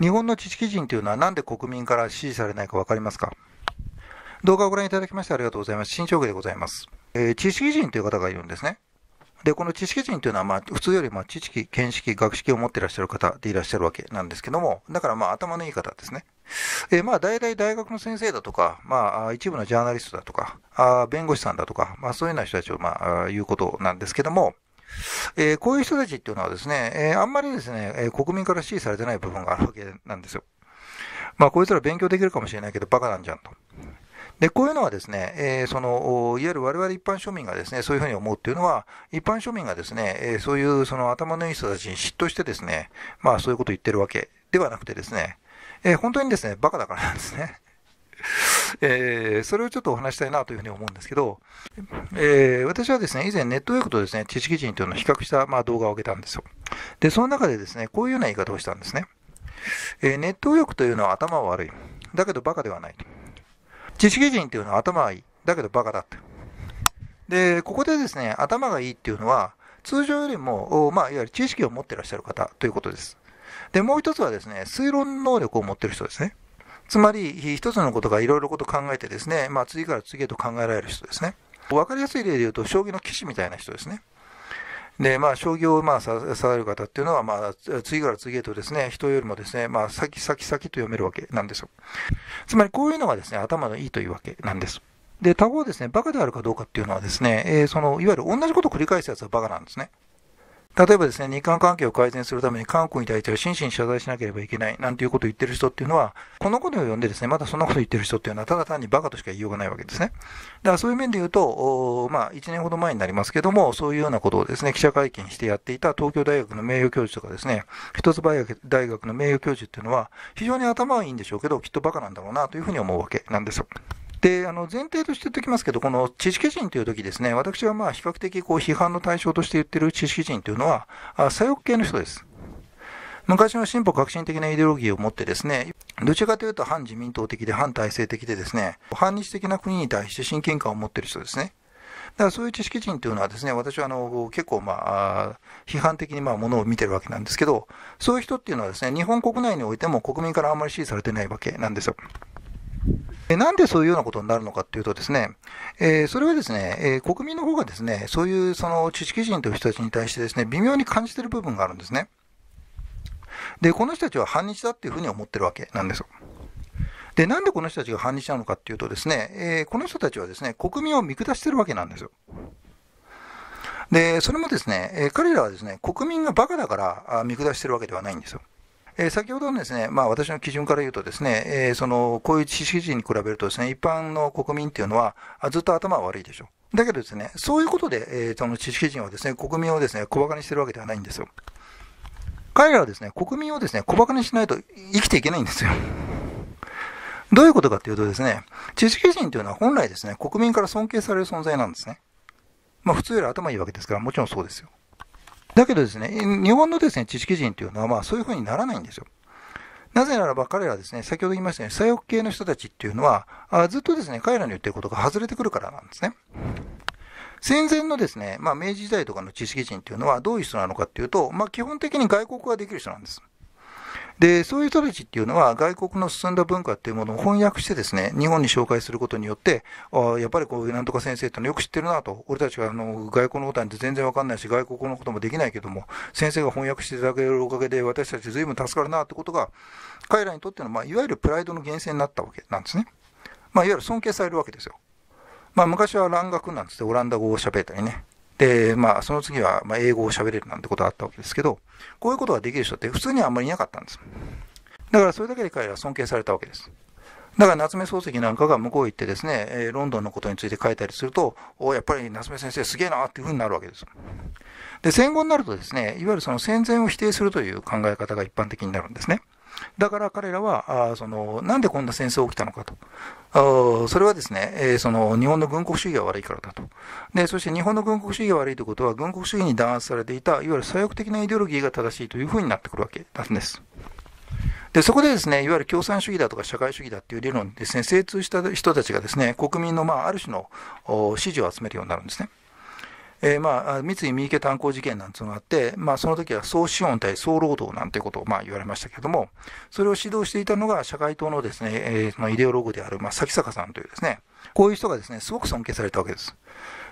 日本の知識人というのはなんで国民から支持されないかわかりますか動画をご覧いただきましてありがとうございます。新潮区でございます。えー、知識人という方がいるんですね。で、この知識人というのは、まあ、普通よりま知識、見識、学識を持っていらっしゃる方でいらっしゃるわけなんですけども、だからまあ、頭のいい方ですね。えー、まあ、大体大学の先生だとか、まあ、一部のジャーナリストだとか、あ弁護士さんだとか、まあ、そういうような人たちを、まあ、言うことなんですけども、えー、こういう人たちっていうのはですね、えー、あんまりですね、えー、国民から支持されてない部分があるわけなんですよ。まあ、こいつら勉強できるかもしれないけど、バカなんじゃんと。で、こういうのはですね、えー、その、いわゆる我々一般庶民がですね、そういうふうに思うっていうのは、一般庶民がですね、えー、そういうその頭のいい人たちに嫉妬してですね、まあそういうことを言ってるわけではなくてですね、えー、本当にですね、バカだからなんですね。えー、それをちょっとお話したいなというふうに思うんですけど、えー、私はですね、以前ネットワークとですね、知識人というのを比較した、まあ、動画を上げたんですよ。で、その中でですね、こういうような言い方をしたんですね。えー、ネットークというのは頭は悪い。だけどバカではない。知識人というのは頭はいい。だけどバカだって。で、ここでですね、頭がいいっていうのは、通常よりも、まあ、いわゆる知識を持ってらっしゃる方ということです。で、もう一つはですね、推論能力を持ってる人ですね。つまり、一つのことがいろいろこと考えてですね、まあ、次から次へと考えられる人ですね。分かりやすい例で言うと、将棋の棋士みたいな人ですね。で、まあ、将棋を、まあ、さ、される方っていうのは、まあ、次から次へとですね、人よりもですね、まあ、先、先、先と読めるわけなんですよ。つまり、こういうのがですね、頭のいいというわけなんです。で、他方ですね、バカであるかどうかっていうのはですね、えー、その、いわゆる同じことを繰り返すやつはバカなんですね。例えばですね、日韓関係を改善するために韓国に対しては真摯に謝罪しなければいけないなんていうことを言ってる人っていうのは、このことを呼んでですね、まだそんなことを言ってる人っていうのは、ただ単にバカとしか言いようがないわけですね。だからそういう面で言うと、まあ、1年ほど前になりますけども、そういうようなことをですね、記者会見してやっていた東京大学の名誉教授とかですね、一橋大学の名誉教授っていうのは、非常に頭はいいんでしょうけど、きっとバカなんだろうなというふうに思うわけなんですよ。で、あの、前提として言っておきますけど、この知識人という時ですね、私はまあ比較的こう批判の対象として言ってる知識人というのは、あ左翼系の人です。昔の進歩革新的なイデオロギーを持ってですね、どちらかというと反自民党的で反体制的でですね、反日的な国に対して親近感を持ってる人ですね。だからそういう知識人というのはですね、私はあの結構まあ、批判的にまあものを見てるわけなんですけど、そういう人っていうのはですね、日本国内においても国民からあんまり支持されてないわけなんですよ。なんでそういうようなことになるのかっていうとですね、えー、それはですね、えー、国民の方がですね、そういうその知識人という人たちに対してですね、微妙に感じてる部分があるんですね。で、この人たちは反日だっていうふうに思ってるわけなんですよ。で、なんでこの人たちが反日なのかっていうとですね、えー、この人たちはですね、国民を見下してるわけなんですよ。で、それもですね、え彼らはですね、国民がバカだから見下してるわけではないんですよ。え先ほどのですね、まあ、私の基準から言うとですね、えそのこういう知識人に比べるとですね、一般の国民っていうのは、ずっと頭は悪いでしょ。だけどですね、そういうことで、えその知識人はですね、国民をですね、小馬鹿にしてるわけではないんですよ。彼らはですね、国民をですね、小馬鹿にしないと生きていけないんですよ。どういうことかっていうとですね、知識人というのは本来ですね、国民から尊敬される存在なんですね。まあ普通より頭いいわけですから、もちろんそうですよ。だけどですね、日本のですね、知識人というのは、まあそういうふうにならないんですよ。なぜならば彼らはですね、先ほど言いましたように、左翼系の人たちっていうのは、あずっとですね、彼らの言ってることが外れてくるからなんですね。戦前のですね、まあ明治時代とかの知識人っていうのはどういう人なのかっていうと、まあ基本的に外国ができる人なんです。で、そういう人たちっていうのは、外国の進んだ文化っていうものを翻訳してですね、日本に紹介することによって、あやっぱりこういうなんとか先生ってのよく知ってるなと、俺たちはあの外国のことなんて全然わかんないし、外国のこともできないけども、先生が翻訳していただけるおかげで、私たち随分助かるなってことが、彼らにとっての、まあ、いわゆるプライドの源泉になったわけなんですね。まあ、いわゆる尊敬されるわけですよ。まあ、昔は蘭学なんですね、オランダ語を喋ったりね、えー、まあ、その次は、ま英語を喋れるなんてことがあったわけですけど、こういうことができる人って普通にはあんまりいなかったんです。だからそれだけで彼らは尊敬されたわけです。だから夏目漱石なんかが向こう行ってですね、えロンドンのことについて書いたりすると、おやっぱり夏目先生すげえなっていうふうになるわけです。で、戦後になるとですね、いわゆるその戦前を否定するという考え方が一般的になるんですね。だから彼らは、あそのなんでこんな戦争が起きたのかと。それはですね、えー、その日本の軍国主義が悪いからだとで。そして日本の軍国主義が悪いということは、軍国主義に弾圧されていた、いわゆる左翼的なイデオロギーが正しいというふうになってくるわけなんです。で、そこでですね、いわゆる共産主義だとか社会主義だっていう理論にですね、精通した人たちがですね、国民のまあある種の支持を集めるようになるんですね。えー、まあ、三井三池炭鉱事件なんていうのがあって、まあ、その時は総資本対総労働なんてことを、まあ、言われましたけれども、それを指導していたのが社会党のですね、えー、まイデオログである、まあ、崎坂さんというですね、こういう人がですね、すごく尊敬されたわけです。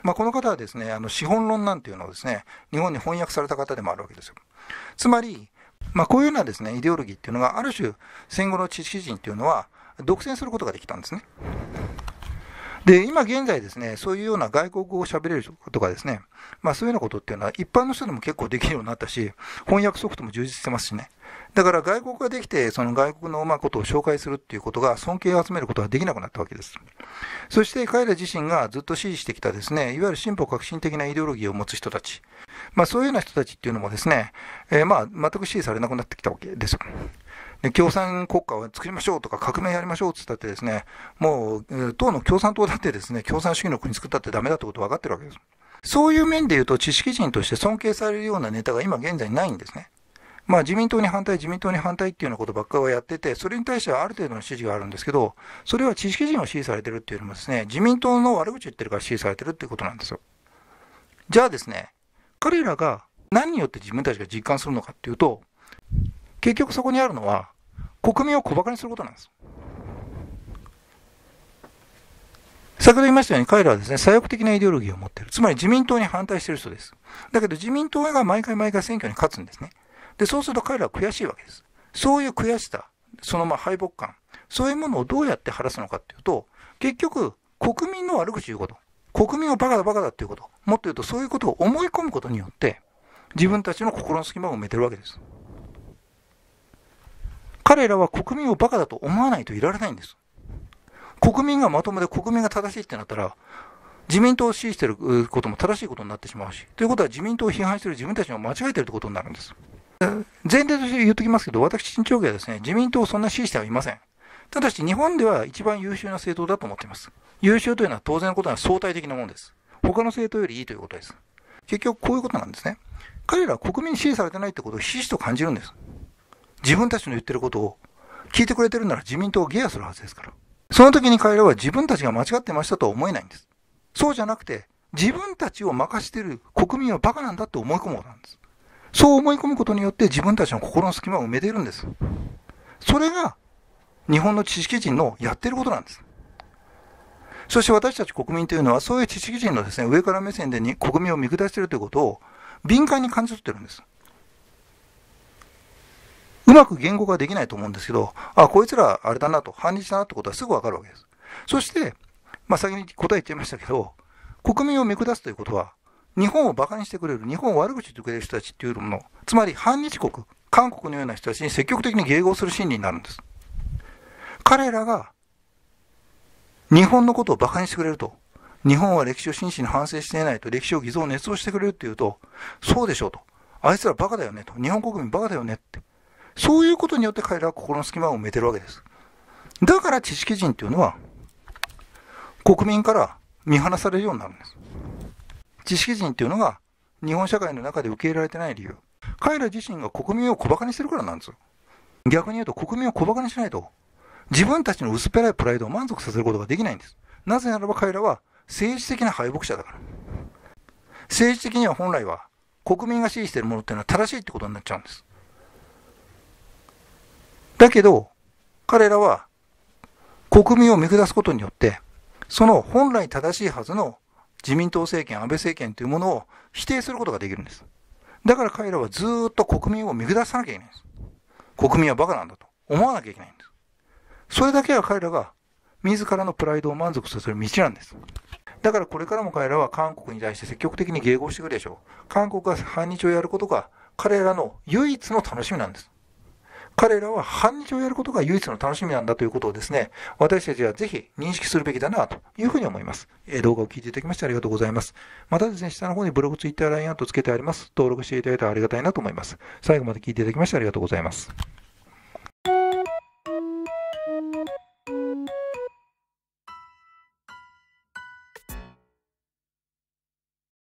まあ、この方はですね、あの、資本論なんていうのをですね、日本に翻訳された方でもあるわけですよ。つまり、まあ、こういうようなですね、イデオロギーっていうのが、ある種、戦後の知識人っていうのは、独占することができたんですね。で、今現在ですね、そういうような外国語を喋れるとかですね、まあそういうようなことっていうのは一般の人でも結構できるようになったし、翻訳ソフトも充実してますしね。だから外国ができて、その外国のうまいことを紹介するっていうことが尊敬を集めることができなくなったわけです。そして彼ら自身がずっと支持してきたですね、いわゆる進歩革新的なイデオロギーを持つ人たち、まあそういうような人たちっていうのもですね、えー、まあ全く支持されなくなってきたわけです。で、共産国家を作りましょうとか、革命やりましょうって言ったってですね、もう、党の共産党だってですね、共産主義の国作ったってダメだってこと分かってるわけです。そういう面で言うと、知識人として尊敬されるようなネタが今現在ないんですね。まあ自民党に反対、自民党に反対っていうようなことばっかりはやってて、それに対してはある程度の支持があるんですけど、それは知識人を支持されてるっていうのもですね、自民党の悪口言ってるから支持されてるっていうことなんですよ。じゃあですね、彼らが何によって自分たちが実感するのかっていうと、結局そこにあるのは、国民を小馬鹿にすることなんです。先ほど言いましたように彼らはですね、左翼的なイデオロギーを持っている。つまり自民党に反対している人です。だけど自民党が毎回毎回選挙に勝つんですね。で、そうすると彼らは悔しいわけです。そういう悔しさ、そのまあ敗北感、そういうものをどうやって晴らすのかっていうと、結局、国民の悪口言うこと、国民をバカだバカだっていうこと、もっと言うとそういうことを思い込むことによって、自分たちの心の隙間を埋めてるわけです。彼らは国民をバカだと思わないといられないんです。国民がまともで国民が正しいってなったら、自民党を支持していることも正しいことになってしまうし、ということは自民党を批判している自分たちが間違えているということになるんです。前提として言っときますけど、私、陳長期はですね、自民党をそんな支持してはいません。ただし、日本では一番優秀な政党だと思っています。優秀というのは当然のことは相対的なものです。他の政党よりいいということです。結局こういうことなんですね。彼らは国民に支持されてないってことを支持と感じるんです。自分たちの言ってることを聞いてくれてるなら自民党をゲアするはずですから。その時に彼らは自分たちが間違ってましたとは思えないんです。そうじゃなくて、自分たちを任してる国民はバカなんだって思い込むことなんです。そう思い込むことによって自分たちの心の隙間を埋めているんです。それが日本の知識人のやってることなんです。そして私たち国民というのは、そういう知識人のですね、上から目線でに国民を見下しているということを敏感に感じ取ってるんです。うまく言語化できないと思うんですけど、あ、こいつらあれだなと、反日だなってことはすぐわかるわけです。そして、まあ、先に答え言っちゃいましたけど、国民を見下すということは、日本を馬鹿にしてくれる、日本を悪口言ってくれる人たちっていうもの、つまり反日国、韓国のような人たちに積極的に迎合する心理になるんです。彼らが、日本のことを馬鹿にしてくれると、日本は歴史を真摯に反省していないと、歴史を偽造、捏造してくれるっていうと、そうでしょうと。あいつらバカだよねと。日本国民バカだよねって。そういうことによって彼らは心の隙間を埋めてるわけです。だから知識人というのは、国民から見放されるようになるんです。知識人というのが、日本社会の中で受け入れられてない理由。彼ら自身が国民を小馬鹿にしてるからなんですよ。逆に言うと国民を小馬鹿にしないと、自分たちの薄っぺらいプライドを満足させることができないんです。なぜならば彼らは政治的な敗北者だから。政治的には本来は国民が支持しているものっていうのは正しいってことになっちゃうんです。だけど、彼らは国民を見下すことによって、その本来正しいはずの自民党政権、安倍政権というものを否定することができるんです。だから彼らはずっと国民を見下さなきゃいけないんです。国民はバカなんだと思わなきゃいけないんです。それだけは彼らが自らのプライドを満足させる道なんです。だからこれからも彼らは韓国に対して積極的に迎合していくでしょう。韓国が反日をやることが彼らの唯一の楽しみなんです。彼らは反日をやることが唯一の楽しみなんだということをですね、私たちはぜひ認識するべきだなというふうに思います。え動画を聞いていただきましてありがとうございます。またですね、下の方にブログ、ツイッター、ラインアウトつけてあります。登録していただいたらありがたいなと思います。最後まで聞いていただきましてありがとうございます。